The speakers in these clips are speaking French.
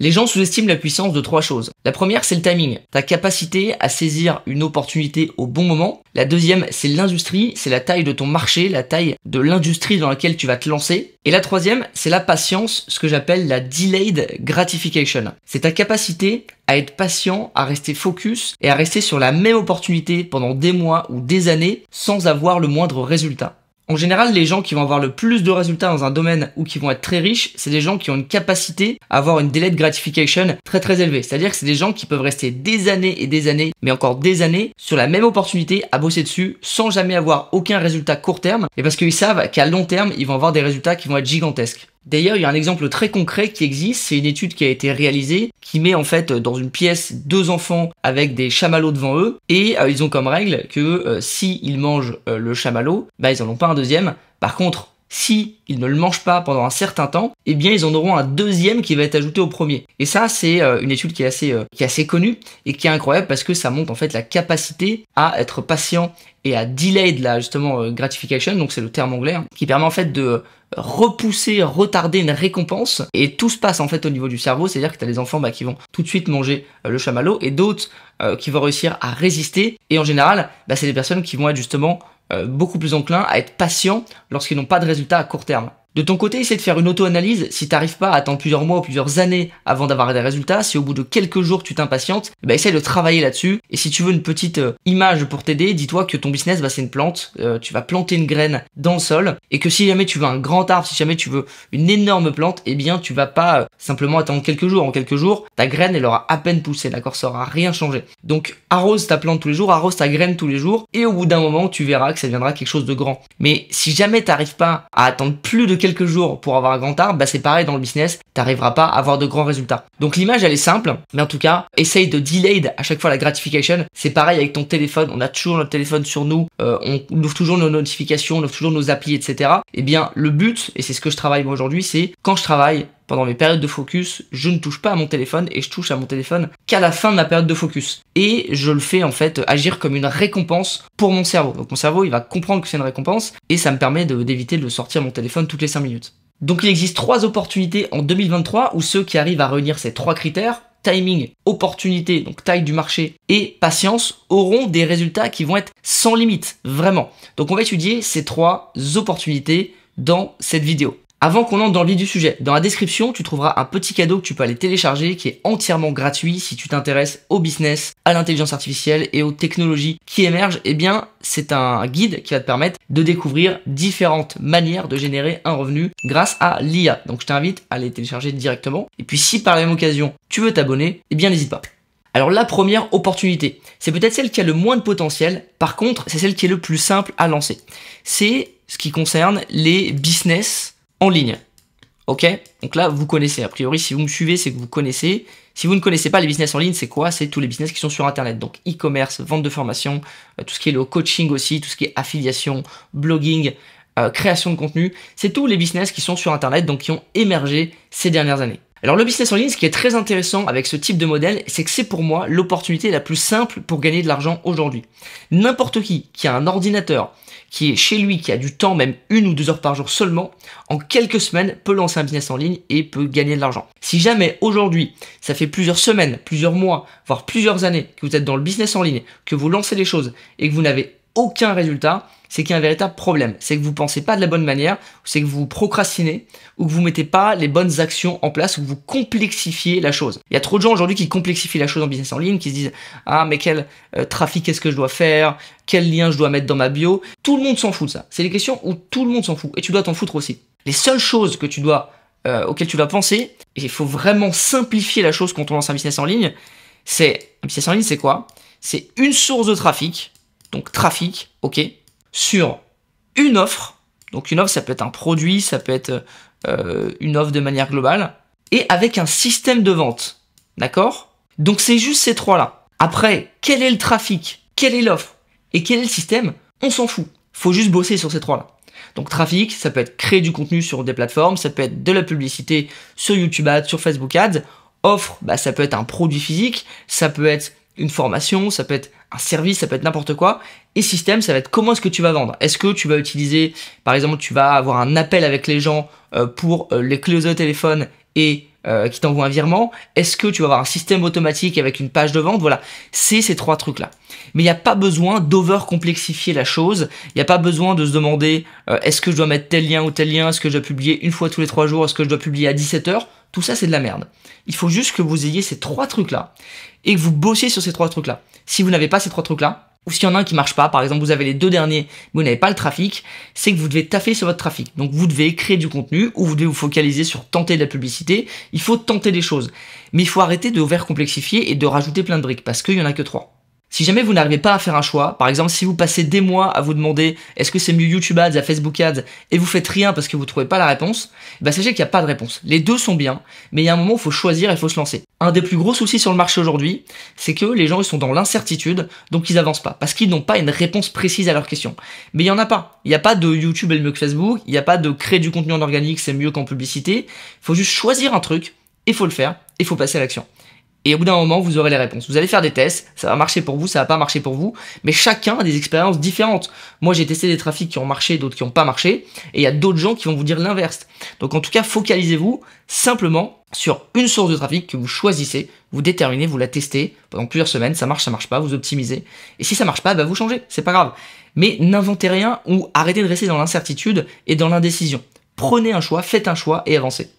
Les gens sous-estiment la puissance de trois choses. La première, c'est le timing, ta capacité à saisir une opportunité au bon moment. La deuxième, c'est l'industrie, c'est la taille de ton marché, la taille de l'industrie dans laquelle tu vas te lancer. Et la troisième, c'est la patience, ce que j'appelle la delayed gratification. C'est ta capacité à être patient, à rester focus et à rester sur la même opportunité pendant des mois ou des années sans avoir le moindre résultat. En général, les gens qui vont avoir le plus de résultats dans un domaine ou qui vont être très riches, c'est des gens qui ont une capacité à avoir une délai de gratification très très élevée. C'est-à-dire que c'est des gens qui peuvent rester des années et des années, mais encore des années, sur la même opportunité à bosser dessus sans jamais avoir aucun résultat court terme, et parce qu'ils savent qu'à long terme, ils vont avoir des résultats qui vont être gigantesques. D'ailleurs, il y a un exemple très concret qui existe, c'est une étude qui a été réalisée qui met en fait dans une pièce deux enfants avec des chamallows devant eux et euh, ils ont comme règle que s'ils euh, si ils mangent euh, le chamallow, bah ils en ont pas un deuxième. Par contre, si ils ne le mangent pas pendant un certain temps, eh bien ils en auront un deuxième qui va être ajouté au premier. Et ça, c'est euh, une étude qui est, assez, euh, qui est assez connue et qui est incroyable parce que ça montre en fait la capacité à être patient et à delay de la justement euh, gratification, donc c'est le terme anglais, hein, qui permet en fait de repousser, retarder une récompense. Et tout se passe en fait au niveau du cerveau, c'est-à-dire que tu as des enfants bah, qui vont tout de suite manger le chamallow et d'autres qui vont réussir à résister. Et en général, bah, c'est des personnes qui vont être justement euh, beaucoup plus enclin à être patient lorsqu'ils n'ont pas de résultats à court terme. De ton côté, essaie de faire une auto-analyse. Si t'arrives pas à attendre plusieurs mois ou plusieurs années avant d'avoir des résultats, si au bout de quelques jours tu t'impatientes, bah, essaie de travailler là-dessus. Et si tu veux une petite euh, image pour t'aider, dis-toi que ton business, va bah, c'est une plante. Euh, tu vas planter une graine dans le sol et que si jamais tu veux un grand arbre, si jamais tu veux une énorme plante, eh bien, tu vas pas euh, simplement attendre quelques jours. En quelques jours, ta graine, elle aura à peine poussé, d'accord? Ça aura rien changé. Donc, arrose ta plante tous les jours, arrose ta graine tous les jours et au bout d'un moment, tu verras que ça deviendra quelque chose de grand. Mais si jamais t'arrives pas à attendre plus de quelques jours pour avoir un grand art bah c'est pareil dans le business, t'arriveras pas à avoir de grands résultats. Donc l'image elle est simple, mais en tout cas, essaye de delayed à chaque fois la gratification. C'est pareil avec ton téléphone, on a toujours notre téléphone sur nous, euh, on ouvre toujours nos notifications, on ouvre toujours nos applis, etc. Et eh bien le but, et c'est ce que je travaille moi aujourd'hui, c'est quand je travaille, pendant mes périodes de focus, je ne touche pas à mon téléphone et je touche à mon téléphone qu'à la fin de ma période de focus. Et je le fais en fait agir comme une récompense pour mon cerveau. Donc mon cerveau, il va comprendre que c'est une récompense et ça me permet d'éviter de, sortir mon téléphone toutes les 5 minutes. Donc il existe trois opportunités en 2023 où ceux qui arrivent à réunir ces trois critères, timing, opportunité, donc taille du marché et patience, auront des résultats qui vont être sans limite, vraiment. Donc on va étudier ces trois opportunités dans cette vidéo. Avant qu'on entre dans le vif du sujet, dans la description, tu trouveras un petit cadeau que tu peux aller télécharger qui est entièrement gratuit si tu t'intéresses au business, à l'intelligence artificielle et aux technologies qui émergent. Eh bien, c'est un guide qui va te permettre de découvrir différentes manières de générer un revenu grâce à l'IA. Donc, je t'invite à les télécharger directement. Et puis, si par la même occasion, tu veux t'abonner, eh bien, n'hésite pas. Alors la première opportunité, c'est peut-être celle qui a le moins de potentiel, par contre c'est celle qui est le plus simple à lancer. C'est ce qui concerne les business en ligne. Ok Donc là, vous connaissez. A priori, si vous me suivez, c'est que vous connaissez. Si vous ne connaissez pas les business en ligne, c'est quoi C'est tous les business qui sont sur Internet. Donc e-commerce, vente de formation, euh, tout ce qui est le coaching aussi, tout ce qui est affiliation, blogging, euh, création de contenu. C'est tous les business qui sont sur Internet, donc qui ont émergé ces dernières années. Alors le business en ligne, ce qui est très intéressant avec ce type de modèle, c'est que c'est pour moi l'opportunité la plus simple pour gagner de l'argent aujourd'hui. N'importe qui qui a un ordinateur, qui est chez lui, qui a du temps, même une ou deux heures par jour seulement, en quelques semaines peut lancer un business en ligne et peut gagner de l'argent. Si jamais aujourd'hui, ça fait plusieurs semaines, plusieurs mois, voire plusieurs années que vous êtes dans le business en ligne, que vous lancez des choses et que vous n'avez aucun résultat, c'est qu'il y a un véritable problème. C'est que vous ne pensez pas de la bonne manière, c'est que vous procrastinez, ou que vous mettez pas les bonnes actions en place, ou que vous complexifiez la chose. Il y a trop de gens aujourd'hui qui complexifient la chose en business en ligne, qui se disent ah mais quel euh, trafic est-ce que je dois faire, quel lien je dois mettre dans ma bio. Tout le monde s'en fout de ça. C'est des questions où tout le monde s'en fout, et tu dois t'en foutre aussi. Les seules choses que tu dois euh, auxquelles tu dois penser, et il faut vraiment simplifier la chose quand on lance un business en ligne, c'est un business en ligne, c'est quoi C'est une source de trafic donc trafic, ok, sur une offre. Donc une offre, ça peut être un produit, ça peut être euh, une offre de manière globale, et avec un système de vente. D'accord Donc c'est juste ces trois-là. Après, quel est le trafic Quelle est l'offre Et quel est le système On s'en fout. Faut juste bosser sur ces trois-là. Donc trafic, ça peut être créer du contenu sur des plateformes, ça peut être de la publicité sur YouTube Ads, sur Facebook Ads. Offre, bah, ça peut être un produit physique, ça peut être une formation, ça peut être un service, ça peut être n'importe quoi. Et système, ça va être comment est-ce que tu vas vendre. Est-ce que tu vas utiliser, par exemple, tu vas avoir un appel avec les gens euh, pour euh, les clés au téléphone et euh, qui t'envoie un virement Est-ce que tu vas avoir un système automatique avec une page de vente Voilà, c'est ces trois trucs-là. Mais il n'y a pas besoin d'over-complexifier la chose. Il n'y a pas besoin de se demander est-ce que je dois mettre tel lien ou tel lien Est-ce que je dois publier une fois tous les trois jours Est-ce que je dois publier à 17 heures tout ça, c'est de la merde. Il faut juste que vous ayez ces trois trucs-là et que vous bossiez sur ces trois trucs-là. Si vous n'avez pas ces trois trucs-là, ou s'il y en a un qui marche pas, par exemple, vous avez les deux derniers, mais vous n'avez pas le trafic, c'est que vous devez taffer sur votre trafic. Donc, vous devez créer du contenu ou vous devez vous focaliser sur tenter de la publicité. Il faut tenter des choses. Mais il faut arrêter de complexifier et de rajouter plein de briques parce qu'il n'y en a que trois. Si jamais vous n'arrivez pas à faire un choix, par exemple si vous passez des mois à vous demander est-ce que c'est mieux YouTube Ads à Facebook Ads et vous faites rien parce que vous ne trouvez pas la réponse, bah sachez qu'il n'y a pas de réponse. Les deux sont bien, mais il y a un moment où il faut choisir et il faut se lancer. Un des plus gros soucis sur le marché aujourd'hui, c'est que les gens ils sont dans l'incertitude, donc ils avancent pas, parce qu'ils n'ont pas une réponse précise à leur question. Mais il n'y en a pas. Il n'y a pas de YouTube est le mieux que Facebook, il n'y a pas de créer du contenu en organique, c'est mieux qu'en publicité. Il faut juste choisir un truc, il faut le faire, il faut passer à l'action et au bout d'un moment, vous aurez les réponses. Vous allez faire des tests, ça va marcher pour vous, ça va pas marcher pour vous, mais chacun a des expériences différentes. Moi, j'ai testé des trafics qui ont marché, d'autres qui n'ont pas marché, et il y a d'autres gens qui vont vous dire l'inverse. Donc, en tout cas, focalisez-vous simplement sur une source de trafic que vous choisissez, vous déterminez, vous la testez pendant plusieurs semaines, ça marche, ça marche pas, vous optimisez. Et si ça marche pas, bah, vous changez, c'est pas grave. Mais n'inventez rien ou arrêtez de rester dans l'incertitude et dans l'indécision. Prenez un choix, faites un choix et avancez.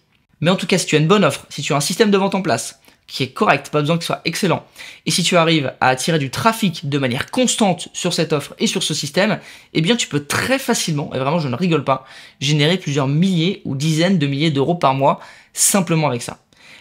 Mais en tout cas, si tu as une bonne offre, si tu as un système de vente en place, qui est correct, pas besoin qu'il soit excellent. Et si tu arrives à attirer du trafic de manière constante sur cette offre et sur ce système, eh bien tu peux très facilement, et vraiment je ne rigole pas, générer plusieurs milliers ou dizaines de milliers d'euros par mois simplement avec ça.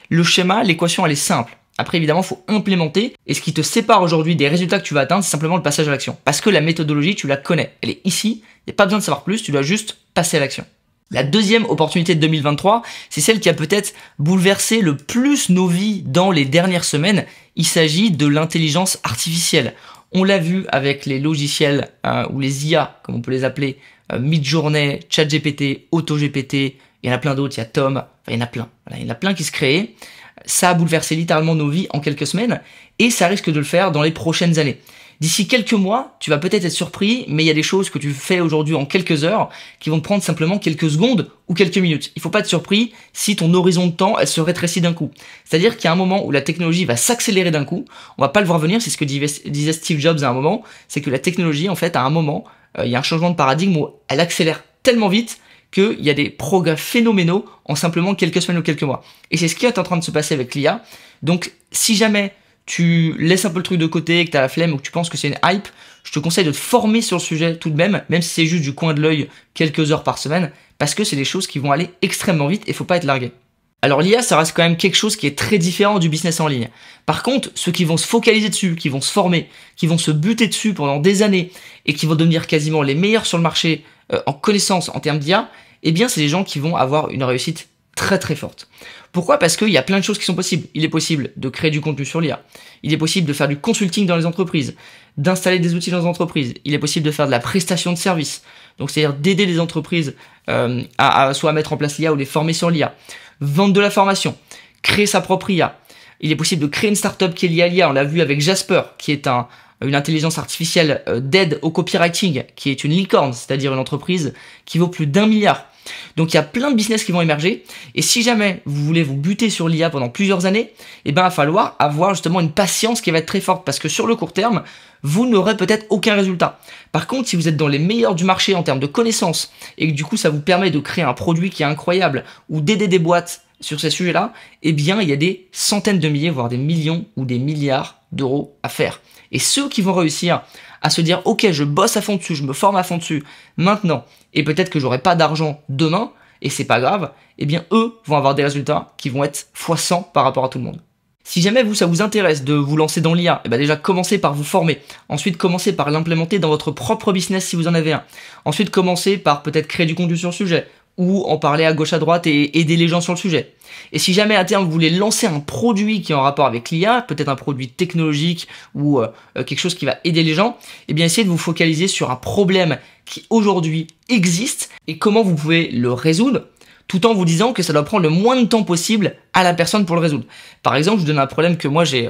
Le schéma, l'équation elle est simple. Après évidemment, il faut implémenter et ce qui te sépare aujourd'hui des résultats que tu vas atteindre, c'est simplement le passage à l'action parce que la méthodologie, tu la connais, elle est ici, il n'y a pas besoin de savoir plus, tu dois juste passer à l'action. La deuxième opportunité de 2023, c'est celle qui a peut-être bouleversé le plus nos vies dans les dernières semaines. Il s'agit de l'intelligence artificielle. On l'a vu avec les logiciels euh, ou les IA, comme on peut les appeler, euh, Midjourney, ChatGPT, AutoGPT, il y en a plein d'autres, il y a Tom, il y en a plein. il y en a plein qui se créent. Ça a bouleversé littéralement nos vies en quelques semaines et ça risque de le faire dans les prochaines années. D'ici quelques mois, tu vas peut-être être surpris, mais il y a des choses que tu fais aujourd'hui en quelques heures qui vont te prendre simplement quelques secondes ou quelques minutes. Il ne faut pas être surpris si ton horizon de temps, elle se rétrécit d'un coup. C'est-à-dire qu'il y a un moment où la technologie va s'accélérer d'un coup. On va pas le voir venir, c'est ce que disait Steve Jobs à un moment. C'est que la technologie, en fait, à un moment, euh, il y a un changement de paradigme où elle accélère tellement vite qu'il y a des progrès phénoménaux en simplement quelques semaines ou quelques mois. Et c'est ce qui est en train de se passer avec l'IA. Donc, si jamais tu laisses un peu le truc de côté, que tu as la flemme ou que tu penses que c'est une hype, je te conseille de te former sur le sujet tout de même, même si c'est juste du coin de l'œil quelques heures par semaine, parce que c'est des choses qui vont aller extrêmement vite et faut pas être largué. Alors l'IA, ça reste quand même quelque chose qui est très différent du business en ligne. Par contre, ceux qui vont se focaliser dessus, qui vont se former, qui vont se buter dessus pendant des années et qui vont devenir quasiment les meilleurs sur le marché euh, en connaissance en termes d'IA, eh bien c'est les gens qui vont avoir une réussite très très forte. Pourquoi Parce qu'il y a plein de choses qui sont possibles. Il est possible de créer du contenu sur l'IA. Il est possible de faire du consulting dans les entreprises, d'installer des outils dans les entreprises. Il est possible de faire de la prestation de services. Donc c'est-à-dire d'aider les entreprises euh, à, soit mettre en place l'IA ou les former sur l'IA. Vendre de la formation, créer sa propre IA. Il est possible de créer une startup qui est liée à l'IA. On l'a vu avec Jasper, qui est une intelligence artificielle euh, d'aide au copywriting, qui est une licorne, c'est-à-dire une entreprise qui vaut plus d'un milliard donc il y a plein de business qui vont émerger. Et si jamais vous voulez vous buter sur l'IA pendant plusieurs années, eh il ben, va falloir avoir justement une patience qui va être très forte. Parce que sur le court terme, vous n'aurez peut-être aucun résultat. Par contre, si vous êtes dans les meilleurs du marché en termes de connaissances, et que du coup ça vous permet de créer un produit qui est incroyable, ou d'aider des boîtes sur ces sujets-là, eh bien, il y a des centaines de milliers, voire des millions ou des milliards d'euros à faire. Et ceux qui vont réussir à se dire ok je bosse à fond dessus, je me forme à fond dessus maintenant et peut-être que j'aurai pas d'argent demain et c'est pas grave, eh bien eux vont avoir des résultats qui vont être x 100 par rapport à tout le monde. Si jamais vous ça vous intéresse de vous lancer dans l'IA, eh bien déjà commencez par vous former. Ensuite commencez par l'implémenter dans votre propre business si vous en avez un. Ensuite commencez par peut-être créer du contenu sur le sujet ou en parler à gauche à droite et aider les gens sur le sujet. Et si jamais à terme vous voulez lancer un produit qui est en rapport avec l'IA, peut-être un produit technologique ou euh, euh, quelque chose qui va aider les gens, eh bien essayez de vous focaliser sur un problème qui aujourd'hui existe et comment vous pouvez le résoudre tout en vous disant que ça doit prendre le moins de temps possible à la personne pour le résoudre. Par exemple, je vous donne un problème que moi j'ai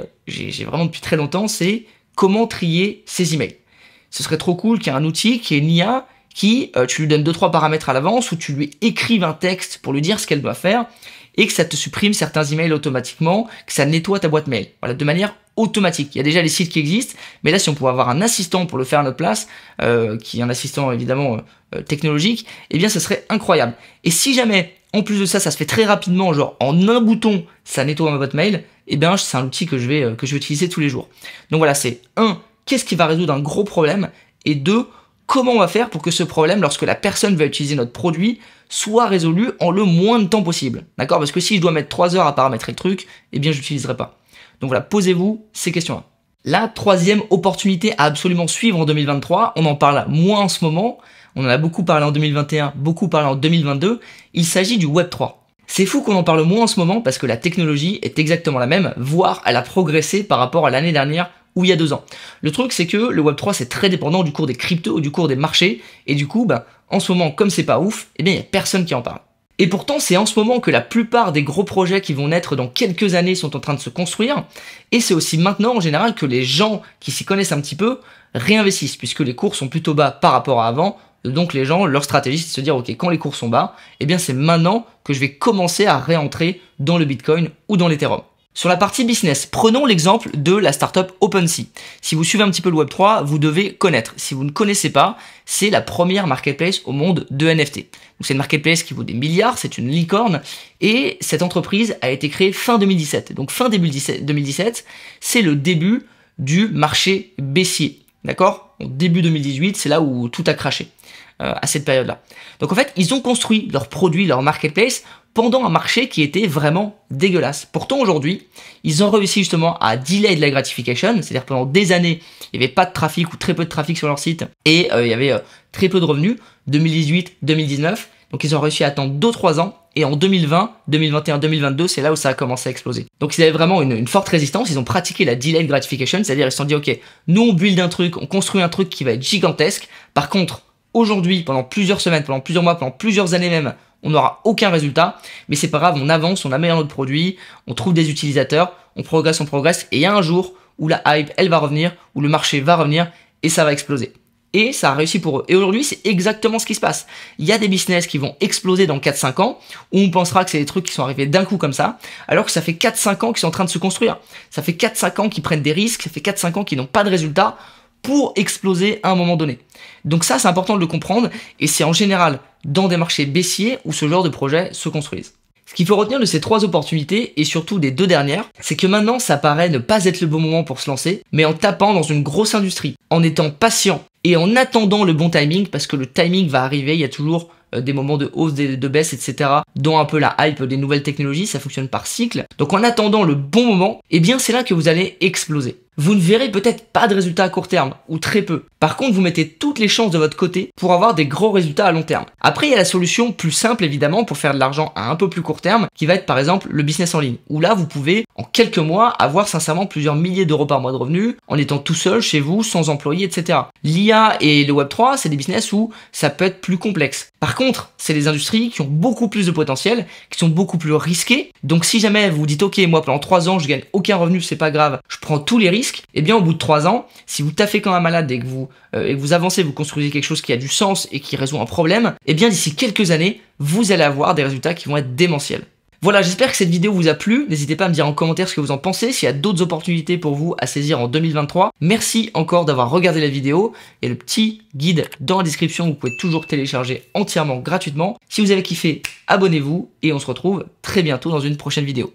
vraiment depuis très longtemps, c'est comment trier ses emails. Ce serait trop cool qu'il y ait un outil qui est une IA qui, euh, tu lui donnes deux trois paramètres à l'avance, ou tu lui écrives un texte pour lui dire ce qu'elle doit faire, et que ça te supprime certains emails automatiquement, que ça nettoie ta boîte mail. Voilà, de manière automatique. Il y a déjà les sites qui existent, mais là, si on pouvait avoir un assistant pour le faire à notre place, euh, qui est un assistant évidemment euh, technologique, eh bien, ce serait incroyable. Et si jamais, en plus de ça, ça se fait très rapidement, genre en un bouton, ça nettoie ma boîte mail, eh bien, c'est un outil que je vais que je vais utiliser tous les jours. Donc voilà, c'est un, qu'est-ce qui va résoudre un gros problème, et deux, comment on va faire pour que ce problème, lorsque la personne va utiliser notre produit, soit résolu en le moins de temps possible. D'accord Parce que si je dois mettre 3 heures à paramétrer le truc, eh bien, je n'utiliserai pas. Donc voilà, posez-vous ces questions-là. La troisième opportunité à absolument suivre en 2023, on en parle moins en ce moment, on en a beaucoup parlé en 2021, beaucoup parlé en 2022, il s'agit du Web 3. C'est fou qu'on en parle moins en ce moment parce que la technologie est exactement la même, voire elle a progressé par rapport à l'année dernière ou il y a deux ans. Le truc, c'est que le Web3, c'est très dépendant du cours des cryptos, ou du cours des marchés, et du coup, bah, en ce moment, comme c'est pas ouf, eh bien, il n'y a personne qui en parle. Et pourtant, c'est en ce moment que la plupart des gros projets qui vont naître dans quelques années sont en train de se construire. Et c'est aussi maintenant, en général, que les gens qui s'y connaissent un petit peu réinvestissent, puisque les cours sont plutôt bas par rapport à avant. Donc les gens, leur stratégie, c'est de se dire, OK, quand les cours sont bas, eh bien c'est maintenant que je vais commencer à réentrer dans le Bitcoin ou dans l'Ethereum. Sur la partie business, prenons l'exemple de la startup OpenSea. Si vous suivez un petit peu le Web3, vous devez connaître. Si vous ne connaissez pas, c'est la première marketplace au monde de NFT. c'est une marketplace qui vaut des milliards, c'est une licorne, et cette entreprise a été créée fin 2017. Donc fin début 2017, c'est le début du marché baissier. D'accord Début 2018, c'est là où tout a craché. Euh, à cette période-là. Donc en fait, ils ont construit leurs produits, leur marketplace pendant un marché qui était vraiment dégueulasse. Pourtant aujourd'hui, ils ont réussi justement à delay de la gratification, c'est-à-dire pendant des années, il n'y avait pas de trafic ou très peu de trafic sur leur site et euh, il y avait euh, très peu de revenus, 2018, 2019. Donc ils ont réussi à attendre 2-3 ans et en 2020, 2021, 2022, c'est là où ça a commencé à exploser. Donc ils avaient vraiment une, forte résistance, ils ont pratiqué la de gratification, c'est-à-dire ils se sont dit ok, nous on build un truc, on construit un truc qui va être gigantesque, par contre aujourd'hui, pendant plusieurs semaines, pendant plusieurs mois, pendant plusieurs années même, on n'aura aucun résultat, mais c'est pas grave, on avance, on améliore notre produit, on trouve des utilisateurs, on progresse, on progresse, et il y a un jour où la hype, elle va revenir, où le marché va revenir, et ça va exploser. Et ça a réussi pour eux. Et aujourd'hui, c'est exactement ce qui se passe. Il y a des business qui vont exploser dans 4-5 ans, où on pensera que c'est des trucs qui sont arrivés d'un coup comme ça, alors que ça fait 4-5 ans qu'ils sont en train de se construire. Ça fait 4-5 ans qu'ils prennent des risques, ça fait 4-5 ans qu'ils n'ont pas de résultats, pour exploser à un moment donné. Donc ça, c'est important de le comprendre, et c'est en général dans des marchés baissiers où ce genre de projet se construisent. Ce qu'il faut retenir de ces trois opportunités, et surtout des deux dernières, c'est que maintenant ça paraît ne pas être le bon moment pour se lancer, mais en tapant dans une grosse industrie, en étant patient et en attendant le bon timing, parce que le timing va arriver, il y a toujours euh, des moments de hausse, de baisse, etc., dont un peu la hype des nouvelles technologies, ça fonctionne par cycle. Donc en attendant le bon moment, eh bien c'est là que vous allez exploser vous ne verrez peut-être pas de résultats à court terme, ou très peu. Par contre, vous mettez toutes les chances de votre côté pour avoir des gros résultats à long terme. Après, il y a la solution plus simple, évidemment, pour faire de l'argent à un peu plus court terme, qui va être par exemple le business en ligne, où là, vous pouvez, en quelques mois, avoir sincèrement plusieurs milliers d'euros par mois de revenus, en étant tout seul, chez vous, sans employé, etc. L'IA et le Web3, c'est des business où ça peut être plus complexe. Par contre, c'est des industries qui ont beaucoup plus de potentiel, qui sont beaucoup plus risquées. Donc si jamais vous dites, ok, moi pendant 3 ans, je gagne aucun revenu, c'est pas grave, je prends tous les risques, et eh bien au bout de 3 ans, si vous taffez quand un malade et que vous, euh, et vous avancez, vous construisez quelque chose qui a du sens et qui résout un problème, et eh bien d'ici quelques années, vous allez avoir des résultats qui vont être démentiels. Voilà, j'espère que cette vidéo vous a plu. N'hésitez pas à me dire en commentaire ce que vous en pensez, s'il y a d'autres opportunités pour vous à saisir en 2023. Merci encore d'avoir regardé la vidéo et le petit guide dans la description, vous pouvez toujours télécharger entièrement gratuitement. Si vous avez kiffé, abonnez-vous et on se retrouve très bientôt dans une prochaine vidéo.